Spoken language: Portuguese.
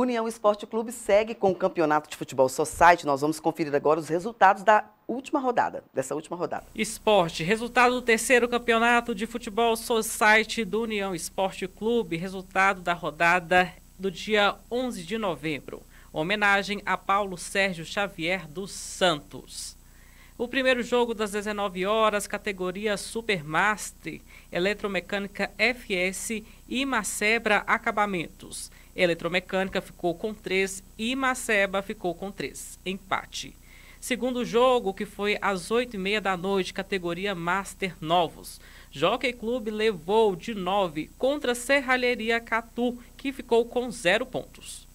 União Esporte Clube segue com o Campeonato de Futebol Society. Nós vamos conferir agora os resultados da última rodada, dessa última rodada. Esporte, resultado do terceiro Campeonato de Futebol Society do União Esporte Clube, resultado da rodada do dia 11 de novembro. Homenagem a Paulo Sérgio Xavier dos Santos. O primeiro jogo das 19 horas, categoria Supermaster, Eletromecânica FS e Macebra Acabamentos. Eletromecânica ficou com 3 e Maceba ficou com 3. Empate. Segundo jogo, que foi às 8h30 da noite, categoria Master Novos. Jockey Clube levou de 9 contra Serralheria Catu, que ficou com 0 pontos.